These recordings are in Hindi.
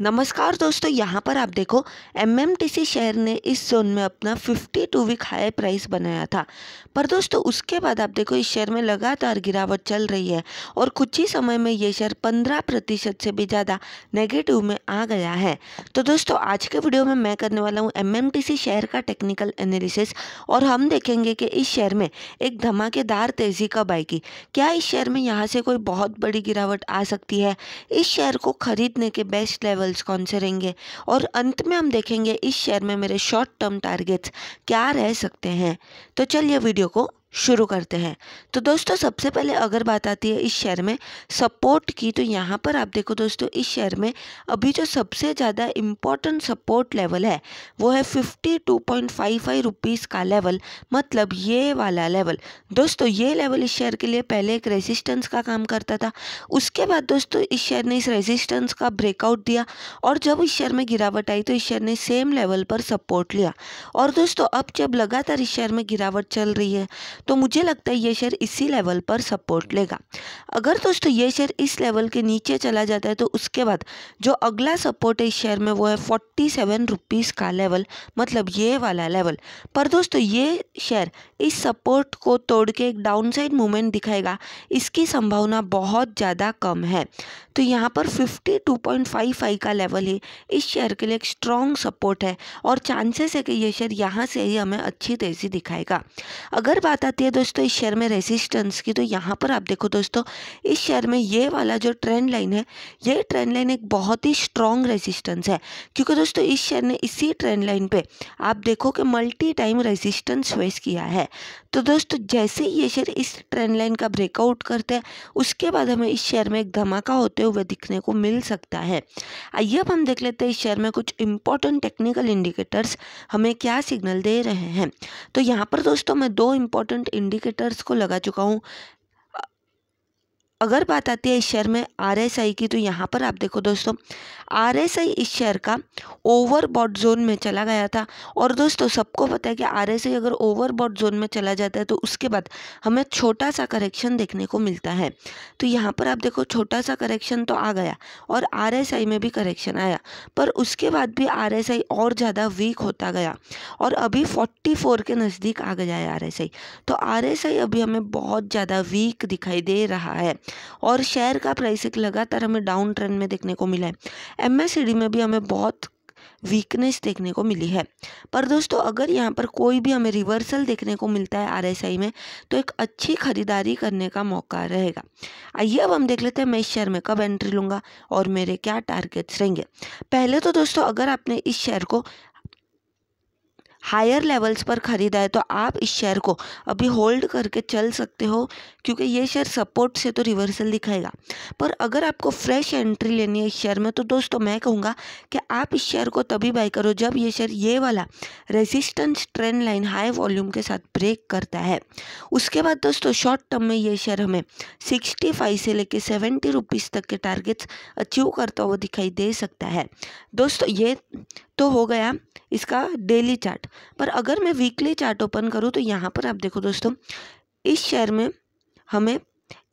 नमस्कार दोस्तों यहाँ पर आप देखो एमएमटीसी शेयर ने इस जोन में अपना 52 वीक हाई प्राइस बनाया था पर दोस्तों उसके बाद आप देखो इस शेयर में लगातार गिरावट चल रही है और कुछ ही समय में ये शेयर 15 प्रतिशत से भी ज़्यादा नेगेटिव में आ गया है तो दोस्तों आज के वीडियो में मैं करने वाला हूँ एम शेयर का टेक्निकल एनालिसिस और हम देखेंगे कि इस शेयर में एक धमाकेदार तेज़ी कब आएगी क्या इस शेयर में यहाँ से कोई बहुत बड़ी गिरावट आ सकती है इस शेयर को खरीदने के बेस्ट लेवल लेवल्स कौन से रहेंगे और अंत में हम देखेंगे इस शेयर में मेरे शॉर्ट टर्म टारगेट्स क्या रह सकते हैं तो चलिए वीडियो को शुरू करते हैं तो दोस्तों सबसे पहले अगर बात आती है इस शहर में सपोर्ट की तो यहाँ पर आप देखो दोस्तों इस शहर में अभी जो सबसे ज़्यादा इम्पोर्टेंट सपोर्ट लेवल है वो है fifty two point five five rupees का लेवल मतलब ये वाला लेवल दोस्तों ये लेवल इस शहर के लिए पहले एक रेजिस्टेंस का काम करता था उसके बाद दोस्तों इस शहर ने इस रेजिस्टेंस का ब्रेकआउट दिया और जब इस शहर में गिरावट आई तो इस शहर ने सेम लेवल पर सपोर्ट लिया और दोस्तों अब जब लगातार इस शहर में गिरावट चल रही है तो मुझे लगता है ये शेयर इसी लेवल पर सपोर्ट लेगा अगर दोस्तों ये शेयर इस लेवल के नीचे चला जाता है तो उसके बाद जो अगला सपोर्ट है इस शेयर में वो है फोर्टी सेवन रुपीज़ का लेवल मतलब ये वाला लेवल पर दोस्तों ये शेयर इस सपोर्ट को तोड़ के एक साइड मूवमेंट दिखाएगा इसकी संभावना बहुत ज़्यादा कम है तो यहाँ पर फाइव का लेवल ही इस शेयर के लिए एक स्ट्रॉन्ग सपोर्ट है और चांसेस है कि ये शेयर यहाँ से ही हमें अच्छी तेज़ी दिखाएगा अगर बात आती है दोस्तों इस शेयर में रेसिस्टेंस की तो यहाँ पर आप देखो दोस्तों इस शेयर में ये वाला जो ट्रेंड लाइन है ये ट्रेंड लाइन एक बहुत ही स्ट्रॉन्ग रेसिस्टेंस है क्योंकि दोस्तों इस शेयर ने इसी ट्रेंड लाइन पे आप देखो कि मल्टी टाइम रेजिस्टेंस फेस किया है तो दोस्तों जैसे ही ये शेयर इस ट्रेंड लाइन का ब्रेकआउट करते हैं उसके बाद हमें इस शेयर में एक धमाका होते हुए दिखने को मिल सकता है आइए अब हम देख लेते हैं इस शेयर में कुछ इंपॉर्टेंट टेक्निकल इंडिकेटर्स हमें क्या सिग्नल दे रहे हैं तो यहाँ पर दोस्तों मैं दो इंपॉर्टेंट इंपॉर्टेंट इंडिकेटर्स को लगा चुका हूँ अगर बात आती है इस शेयर में आरएसआई की तो यहाँ पर आप देखो दोस्तों आरएसआई इस शेयर का बॉड जोन में चला गया था और दोस्तों सबको पता है कि आरएसआई अगर बॉड जोन में चला जाता है तो उसके बाद हमें छोटा सा करेक्शन देखने को मिलता है तो यहाँ पर आप देखो छोटा सा करेक्शन तो आ गया और आर में भी करेक्शन आया पर उसके बाद भी आर और ज़्यादा वीक होता गया और अभी फोर्टी के नज़दीक आ गया है आर तो आर अभी हमें बहुत ज़्यादा वीक दिखाई दे रहा है और शेयर का प्राइस एक लगातार हमें डाउन ट्रेंड में देखने को मिला है एम में भी हमें बहुत वीकनेस देखने को मिली है पर दोस्तों अगर यहाँ पर कोई भी हमें रिवर्सल देखने को मिलता है आरएसआई में तो एक अच्छी खरीदारी करने का मौका रहेगा आइए अब हम देख लेते हैं मैं इस शेयर में कब एंट्री लूँगा और मेरे क्या टारगेट्स रहेंगे पहले तो दोस्तों अगर आपने इस शेयर को हायर लेवल्स पर ख़रीदा है तो आप इस शेयर को अभी होल्ड करके चल सकते हो क्योंकि ये शेयर सपोर्ट से तो रिवर्सल दिखाएगा पर अगर आपको फ्रेश एंट्री लेनी है इस शेयर में तो दोस्तों मैं कहूँगा कि आप इस शेयर को तभी बाई करो जब ये शेयर ये वाला resistance trend line high volume के साथ ब्रेक करता है उसके बाद दोस्तों शॉर्ट टर्म में ये शेयर हमें सिक्सटी फाइव से लेकर सेवेंटी रुपीज़ तक के टारगेट्स अचीव करता हुआ दिखाई दे सकता है दोस्तों ये तो हो गया इसका डेली चार्ट पर अगर मैं वीकली चार्ट ओपन करूँ तो यहाँ पर आप देखो दोस्तों इस शेयर में हमें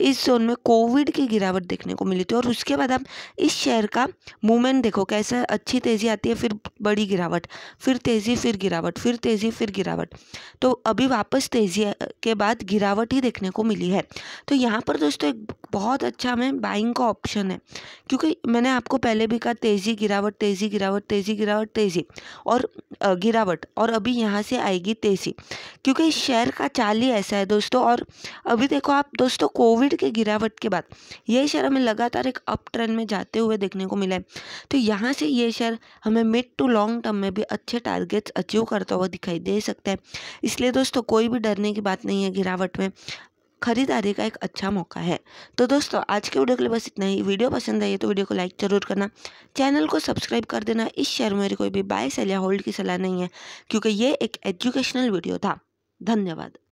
इस जोन में कोविड की गिरावट देखने को मिली थी और उसके बाद आप इस शेयर का मूवमेंट देखो कैसे अच्छी तेज़ी आती है फिर बड़ी गिरावट फिर तेज़ी फिर गिरावट फिर तेज़ी फिर गिरावट तो अभी वापस तेज़ी के बाद गिरावट ही देखने को मिली है तो यहाँ पर दोस्तों एक बहुत अच्छा हमें बाइंग का ऑप्शन है क्योंकि मैंने आपको पहले भी कहा तेज़ी गिरावट तेज़ी गिरावट तेज़ी गिरावट तेज़ी और गिरावट और अभी यहाँ से आएगी तेज़ी क्योंकि शेयर का चाल ही ऐसा है दोस्तों और अभी देखो आप दोस्तों कोविड के गिरावट के बाद ये शेयर हमें लगातार एक अप ट्रेंड में जाते हुए देखने को मिला है तो यहाँ से ये शेयर हमें मिड टू लॉन्ग टर्म में भी अच्छे टारगेट्स अचीव करता हुआ दिखाई दे सकता है इसलिए दोस्तों कोई भी डरने की बात नहीं है गिरावट में खरीदारी का एक अच्छा मौका है तो दोस्तों आज के वीडियो के लिए बस इतना ही वीडियो पसंद आई तो वीडियो को लाइक जरूर करना चैनल को सब्सक्राइब कर देना इस शेयर में कोई भी बाय सेल या होल्ड की सलाह नहीं है क्योंकि ये एक एजुकेशनल वीडियो था धन्यवाद